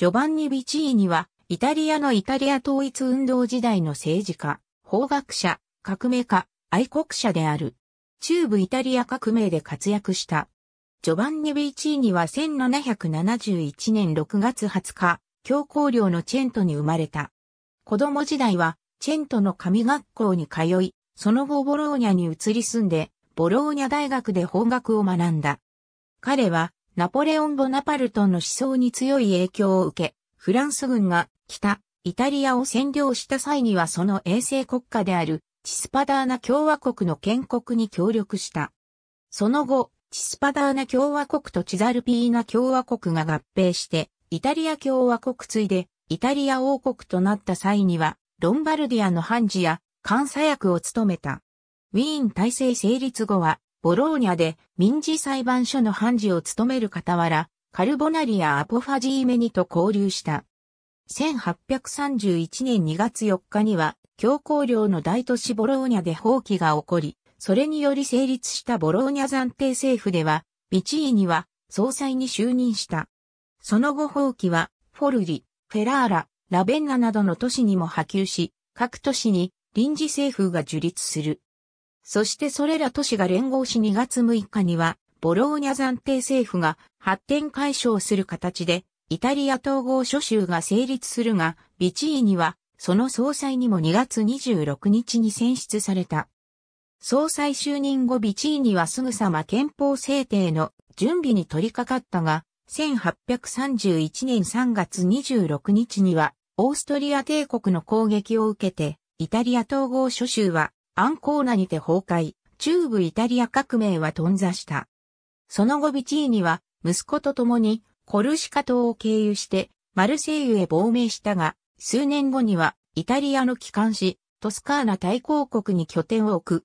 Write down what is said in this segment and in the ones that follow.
ジョバンニ・ビチーニは、イタリアのイタリア統一運動時代の政治家、法学者、革命家、愛国者である。中部イタリア革命で活躍した。ジョバンニ・ビチーニは1771年6月20日、教皇領のチェントに生まれた。子供時代は、チェントの神学校に通い、その後ボローニャに移り住んで、ボローニャ大学で法学を学んだ。彼は、ナポレオン・ボナパルトの思想に強い影響を受け、フランス軍が北、イタリアを占領した際にはその衛星国家であるチスパダーナ共和国の建国に協力した。その後、チスパダーナ共和国とチザルピーナ共和国が合併して、イタリア共和国ついで、イタリア王国となった際には、ロンバルディアの判事や監査役を務めた。ウィーン体制成立後は、ボローニャで民事裁判所の判事を務める傍ら、カルボナリア・アポファジーメニと交流した。1831年2月4日には、教皇領の大都市ボローニャで放棄が起こり、それにより成立したボローニャ暫定政府では、ビチーニは総裁に就任した。その後放棄は、フォルリ、フェラーラ、ラベンナなどの都市にも波及し、各都市に臨時政府が樹立する。そしてそれら都市が連合し2月6日には、ボローニャ暫定政府が発展解消する形で、イタリア統合諸州が成立するが、ビチーニは、その総裁にも2月26日に選出された。総裁就任後ビチーニはすぐさま憲法制定の準備に取り掛かったが、1831年3月26日には、オーストリア帝国の攻撃を受けて、イタリア統合諸州はアンコーナにて崩壊、中部イタリア革命は頓挫した。その後ビチーニは息子と共にコルシカ島を経由してマルセイユへ亡命したが、数年後にはイタリアの機関紙、トスカーナ大公国に拠点を置く。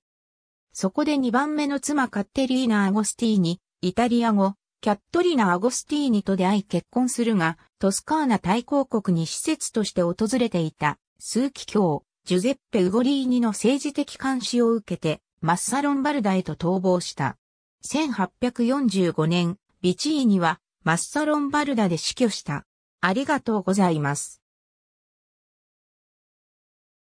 そこで2番目の妻カッテリーナ・アゴスティーニ、イタリア語、キャットリナ・アゴスティーニと出会い結婚するが、トスカーナ大公国に施設として訪れていた、数奇教、ジュゼッペ・ウゴリーニの政治的監視を受けて、マッサ・ロンバルダへと逃亡した。1845年、ビチーニはマッサ・ロンバルダで死去した。ありがとうございます。